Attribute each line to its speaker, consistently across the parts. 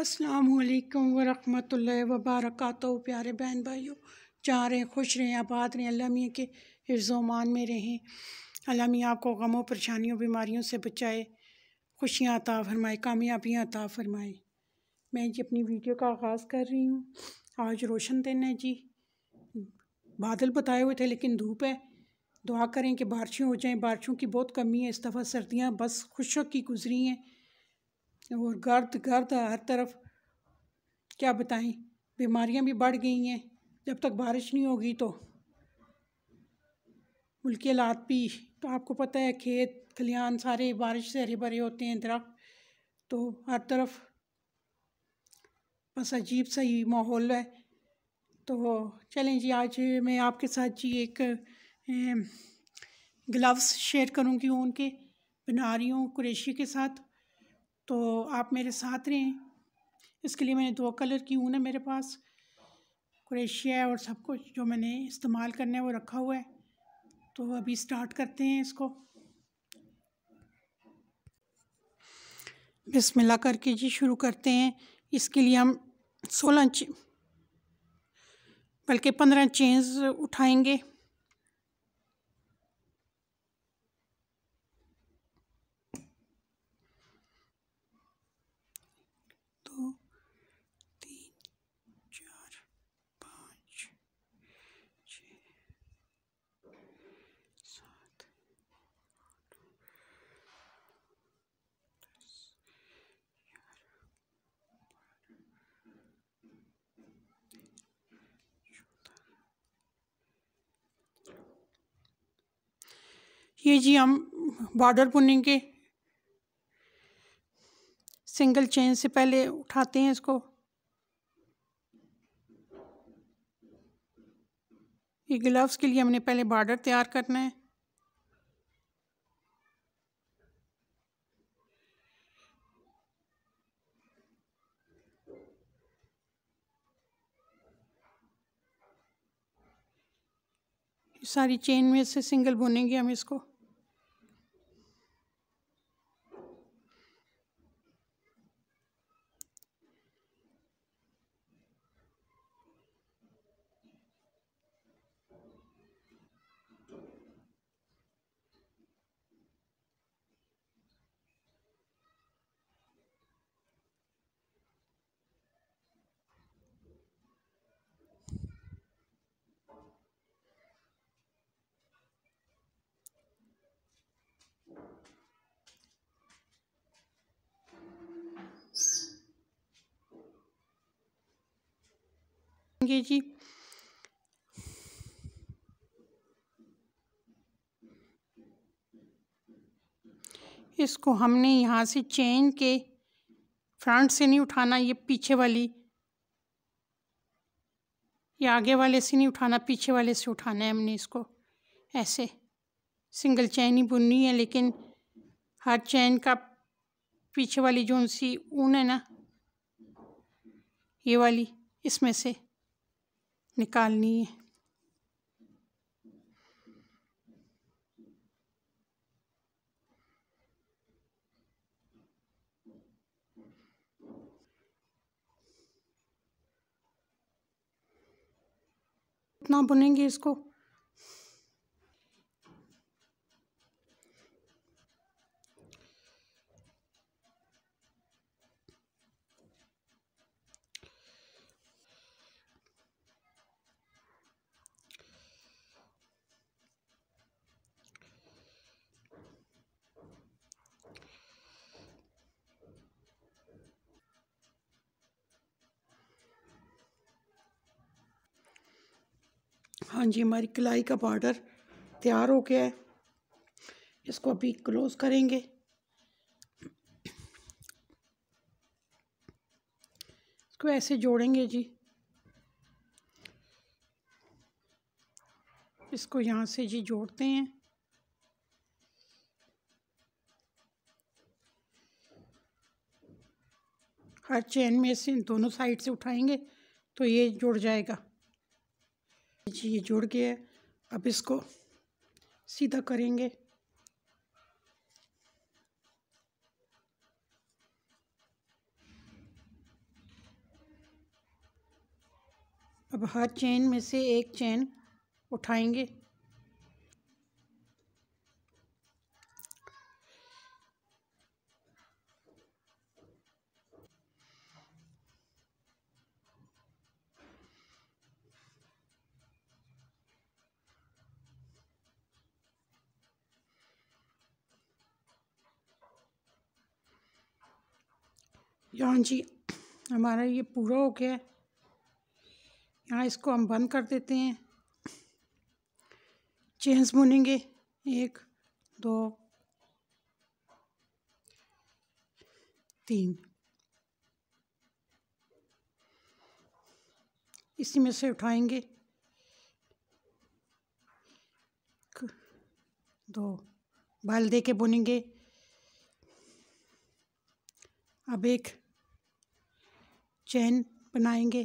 Speaker 1: असलकम वरहमल वबरक प्यारे बहन भाइयों चाह हैं खुश रहें आबाद रहें अल्लाह के हिफ्जोमान में रहें अल्लाह आपको गमों परेशानियों बीमारियों से बचाए खुशियाँ अता फरमाए कामयाबियाँ अता फरमाए मैं जी अपनी वीडियो का आगाज़ कर रही हूँ आज रोशन दिन है जी बादल बताए हुए थे लेकिन धूप है दुआ करें कि बारिशें हो जाएँ बारिशों की बहुत कमी है इस दफ़ा सर्दियाँ बस खुशों की गुजरी हैं और गर्द गर्द हर तरफ क्या बताएं बीमारियां भी बढ़ गई हैं जब तक बारिश नहीं होगी तो मुल्क लात भी तो आपको पता है खेत खलिहान सारे बारिश से हरे भरे होते हैं दरख्त तो हर तरफ बस अजीब सा ही माहौल है तो चलें जी आज मैं आपके साथ जी एक ग्लव्स शेयर करूँगी उनके बना रही हूँ कुरेशी के साथ तो आप मेरे साथ रहें इसके लिए मैंने दो कलर की ऊन है मेरे पास क्रेशिया और सब कुछ जो मैंने इस्तेमाल करना है वो रखा हुआ है तो अभी स्टार्ट करते हैं इसको बिस्मिल्लाह करके जी शुरू करते हैं इसके लिए हम सोलह बल्कि पंद्रह चेंज उठाएंगे ये जी हम बॉर्डर बुनेंगे सिंगल चेन से पहले उठाते हैं इसको ये ग्लव्स के लिए हमने पहले बॉर्डर तैयार करना है सारी चेन में से सिंगल बुनेंगे हम इसको करेंगे जी इसको हमने यहाँ से चेन के फ्रंट से नहीं उठाना ये पीछे वाली ये आगे वाले से नहीं उठाना पीछे वाले से उठाना है हमने इसको ऐसे सिंगल चैन ही बुननी है लेकिन हर चैन का पीछे वाली जो सी ऊन है ना ये वाली इसमें से निकालनी है इतना बुनेंगे इसको हाँ जी हमारी कलाई का बॉर्डर तैयार हो गया है इसको अभी क्लोज़ करेंगे इसको ऐसे जोड़ेंगे जी इसको यहाँ से जी जोड़ते हैं हर चेन में से दोनों साइड से उठाएंगे तो ये जुड़ जाएगा नीचे ये जोड़ गया है अब इसको सीधा करेंगे अब हर चेन में से एक चेन उठाएंगे जान हाँ जी हमारा ये पूरा हो गया है यहाँ इसको हम बंद कर देते हैं चेंस बुनेंगे एक दो तीन इसी में से उठाएंगे दो बाल दे के बुनेंगे अब एक चैन बनाएंगे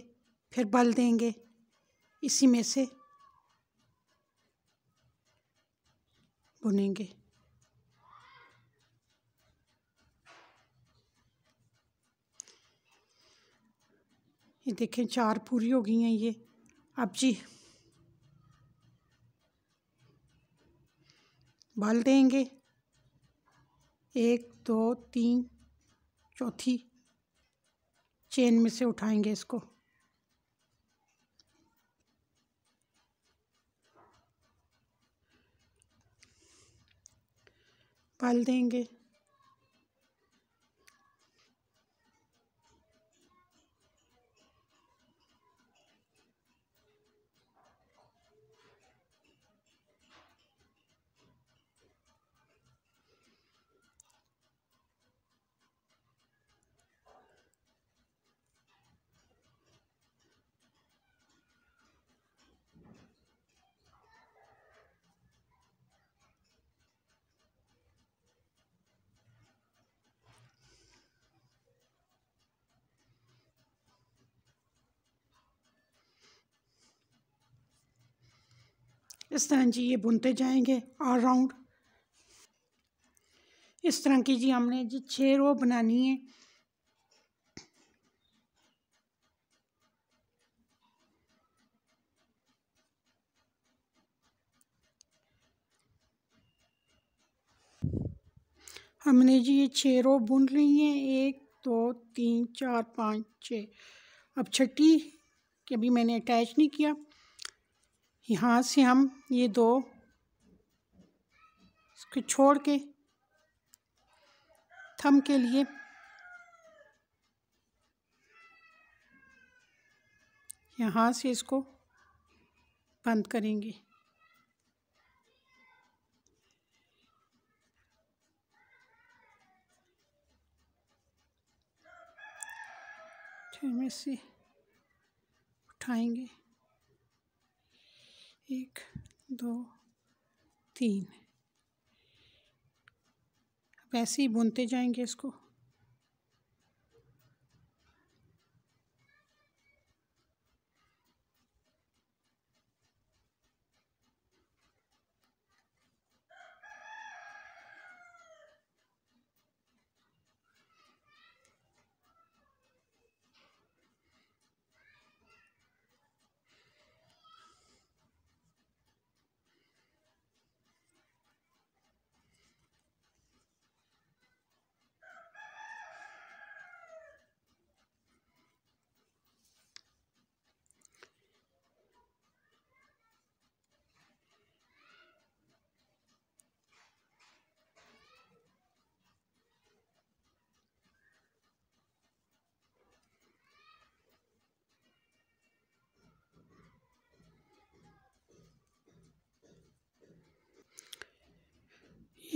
Speaker 1: फिर बल देंगे इसी में से बुनेंगे ये देखें चार पूरी हो गई हैं ये अब जी बल देंगे एक दो तीन चौथी चेन में से उठाएंगे इसको पाल देंगे इस तरह जी ये बुनते जाएंगे ऑल राउंड इस तरह की जी हमने जी छः रो बनानी है हमने जी ये छः रो बुन ली हैं एक दो तीन चार पाँच छः अब छठी कभी मैंने अटैच नहीं किया यहाँ से हम ये दो इसको छोड़ के थम के लिए यहाँ से इसको बंद करेंगे से उठाएंगे एक दो तीन वैसे ऐसे ही बुनते जाएंगे इसको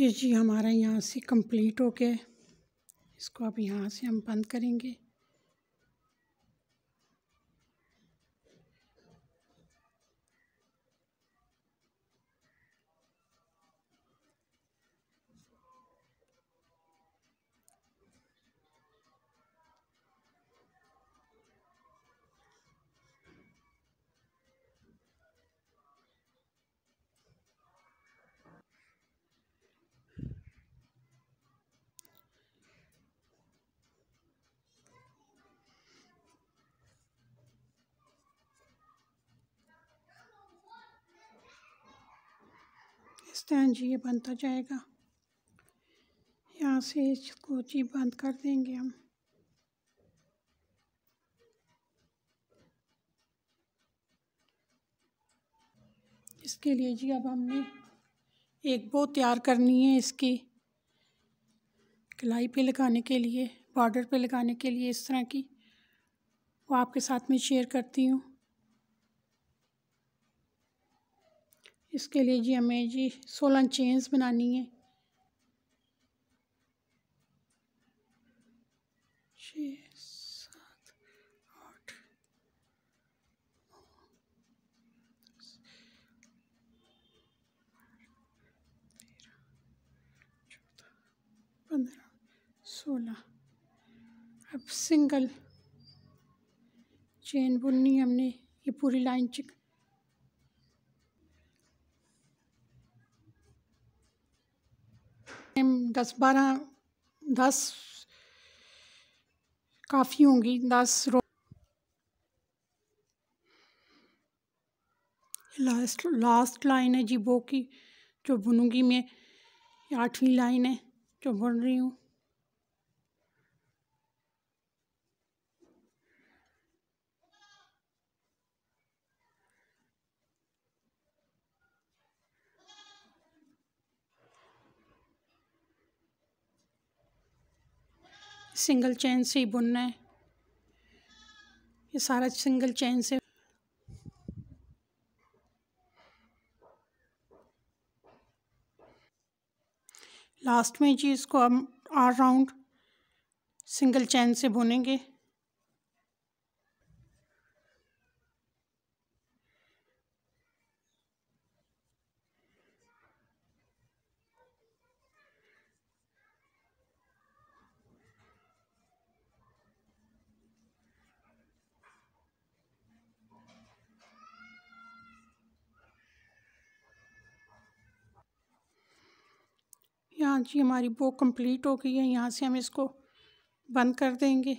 Speaker 1: ये जी हमारा यहाँ से कंप्लीट हो गया इसको अब यहाँ से हम बंद करेंगे इस जी ये बनता जाएगा यहाँ से इसको जी बंद कर देंगे हम इसके लिए जी अब हमने एक बो तैयार करनी है इसकी कलाई पे लगाने के लिए बॉर्डर पे लगाने के लिए इस तरह की वो आपके साथ में शेयर करती हूँ इसके लिए जी हमें जी सोलह चेन्स बनानी है छः सात आठ पंद्रह सोलह अब सिंगल चेन बुननी हमने ये पूरी लाइन चिक दस बारह दस काफ़ी होंगी दस रो लास्ट लास्ट लाइन है जी बो की जो बुनूंगी मैं आठवीं लाइन है जो बुन रही हूँ सिंगल चैन से ही बुनना है ये सारा सिंगल चैन से लास्ट में जी इसको हम आर राउंड सिंगल चैन से बुनेंगे हाँ जी हमारी बुक कंप्लीट हो गई है यहाँ से हम इसको बंद कर देंगे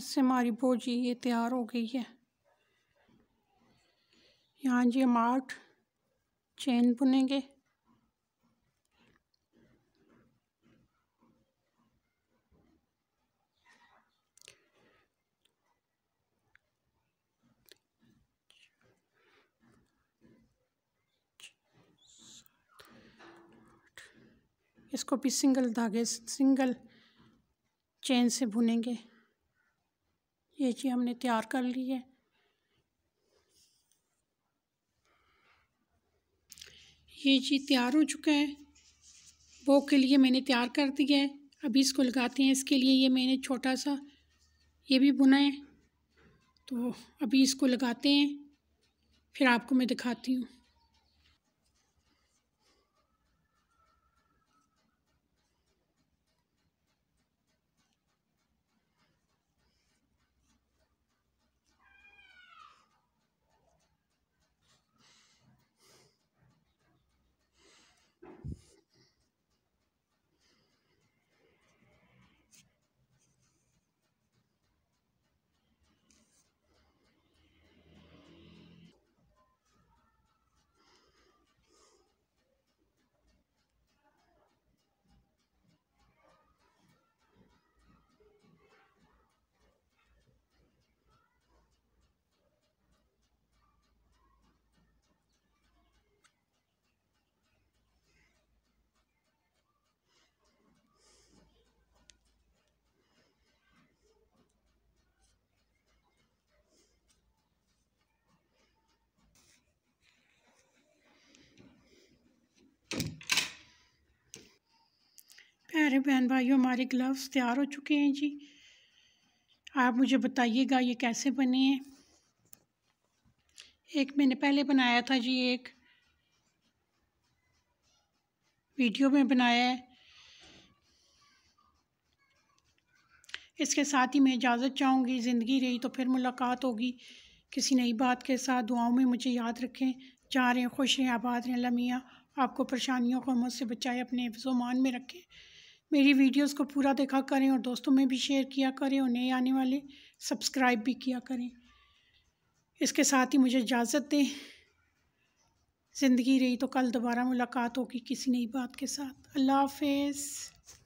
Speaker 1: इससे हमारी भोजी ये तैयार हो गई है यहाँ जी हम आठ चैन बुनेंगे इसको भी सिंगल धागे सिंगल चेन से बुनेंगे ये चीज़ हमने तैयार कर ली है ये चीज़ तैयार हो चुका है वो के लिए मैंने तैयार कर दिया है अभी इसको लगाते हैं इसके लिए ये मैंने छोटा सा ये भी बुना है तो अभी इसको लगाते हैं फिर आपको मैं दिखाती हूँ प्यारे बहन भाइयों हमारे ग्लव्स तैयार हो चुके हैं जी आप मुझे बताइएगा ये कैसे बने हैं एक मैंने पहले बनाया था जी एक वीडियो में बनाया है इसके साथ ही मैं इजाज़त चाहूँगी ज़िंदगी रही तो फिर मुलाकात होगी किसी नई बात के साथ दुआओं में मुझे याद रखें जा रहे हैं खुश रहें आबाद रहें लमिया आपको परेशानियों को मुझसे बचाए अपने मान में रखें मेरी वीडियोस को पूरा देखा करें और दोस्तों में भी शेयर किया करें और नए आने वाले सब्सक्राइब भी किया करें इसके साथ ही मुझे इजाज़त दें ज़िंदगी रही तो कल दोबारा मुलाकात होगी किसी नई बात के साथ अल्लाह हाफिज़